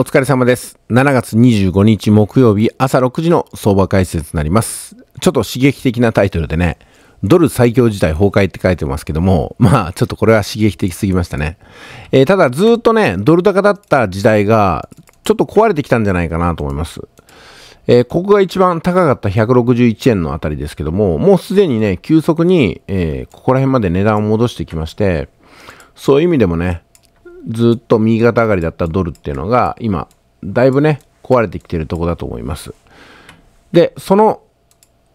お疲れ様です。7月25日木曜日朝6時の相場解説になります。ちょっと刺激的なタイトルでね、ドル最強時代崩壊って書いてますけども、まあちょっとこれは刺激的すぎましたね。えー、ただずっとね、ドル高だった時代がちょっと壊れてきたんじゃないかなと思います。えー、ここが一番高かった161円のあたりですけども、もうすでにね、急速に、えー、ここら辺まで値段を戻してきまして、そういう意味でもね、ずっと右肩上がりだったドルっていうのが、今、だいぶね、壊れてきてるとこだと思います。で、その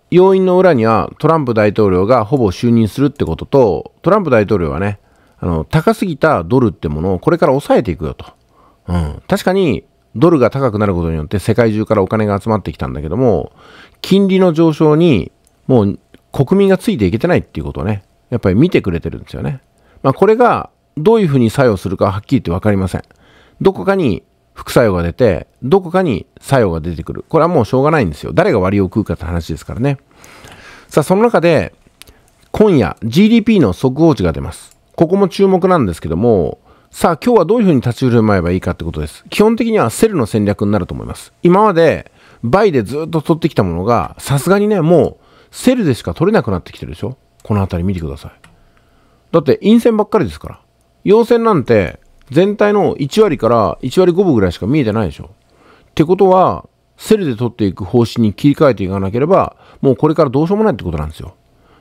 要因の裏には、トランプ大統領がほぼ就任するってことと、トランプ大統領はね、あの、高すぎたドルってものをこれから抑えていくよと。うん。確かに、ドルが高くなることによって世界中からお金が集まってきたんだけども、金利の上昇にもう国民がついていけてないっていうことをね、やっぱり見てくれてるんですよね。まあこれがどういうふうに作用するかはっきり言ってわかりません。どこかに副作用が出て、どこかに作用が出てくる。これはもうしょうがないんですよ。誰が割を食うかって話ですからね。さあ、その中で、今夜 GDP の速報値が出ます。ここも注目なんですけども、さあ今日はどういうふうに立ち振る舞えばいいかってことです。基本的にはセルの戦略になると思います。今まで倍でずっと取ってきたものが、さすがにね、もうセルでしか取れなくなってきてるでしょこの辺り見てください。だって陰線ばっかりですから。陽線なんて全体の1割から1割5分ぐらいしか見えてないでしょ。ってことは、セルで取っていく方針に切り替えていかなければ、もうこれからどうしようもないってことなんですよ。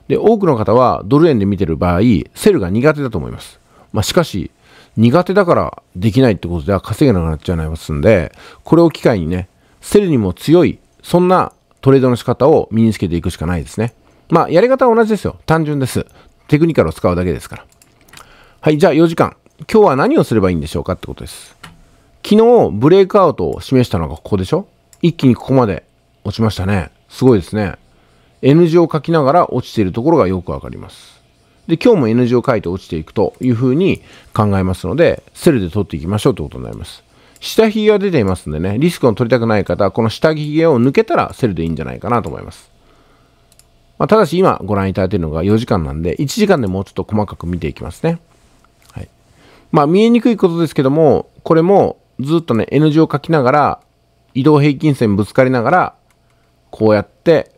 で、多くの方はドル円で見てる場合、セルが苦手だと思います。まあ、しかし、苦手だからできないってことでは稼げなくなっちゃいますんで、これを機会にね、セルにも強い、そんなトレードの仕方を身につけていくしかないですね。まあ、やり方は同じですよ。単純です。テクニカルを使うだけですから。はい、じゃあ4時間。今日は何をすればいいんでしょうかってことです。昨日、ブレイクアウトを示したのがここでしょ一気にここまで落ちましたね。すごいですね。N 字を書きながら落ちているところがよくわかります。で、今日も N 字を書いて落ちていくというふうに考えますので、セルで取っていきましょうということになります。下髭が出ていますんでね、リスクを取りたくない方は、この下髭を抜けたらセルでいいんじゃないかなと思います。まあ、ただし今ご覧いただいているのが4時間なんで、1時間でもうちょっと細かく見ていきますね。まあ見えにくいことですけども、これもずっとね、N 字を書きながら、移動平均線ぶつかりながら、こうやって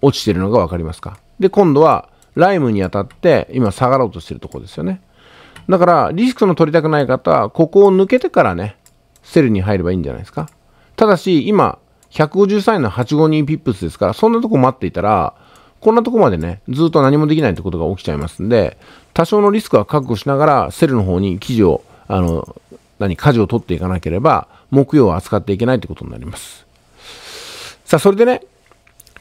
落ちてるのがわかりますか。で、今度はライムに当たって今下がろうとしてるところですよね。だからリスクの取りたくない方はここを抜けてからね、セルに入ればいいんじゃないですか。ただし今153円の852ピップスですからそんなとこ待っていたらこんなとこまでね、ずっと何もできないってことが起きちゃいますんで、多少のリスクは確保しながら、セルの方に記事を、あの、何、舵を取っていかなければ、木曜は扱っていけないってことになります。さあ、それでね、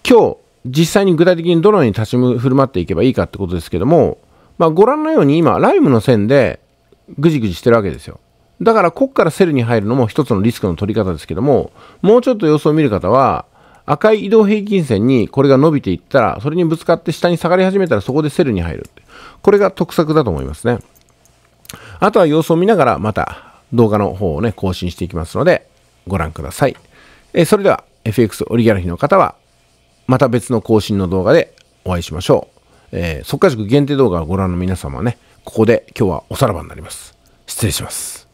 今日、実際に具体的にどのように立ち振る舞っていけばいいかってことですけども、まあ、ご覧のように今、ライムの線でぐじぐじしてるわけですよ。だから、こっからセルに入るのも一つのリスクの取り方ですけども、もうちょっと様子を見る方は、赤い移動平均線にこれが伸びていったら、それにぶつかって下に下がり始めたらそこでセルに入るって。これが得策だと思いますね。あとは様子を見ながらまた動画の方をね、更新していきますので、ご覧ください。えそれでは FX オリギャラフの方は、また別の更新の動画でお会いしましょう。えー、速稼塾限定動画をご覧の皆様ね、ここで今日はおさらばになります。失礼します。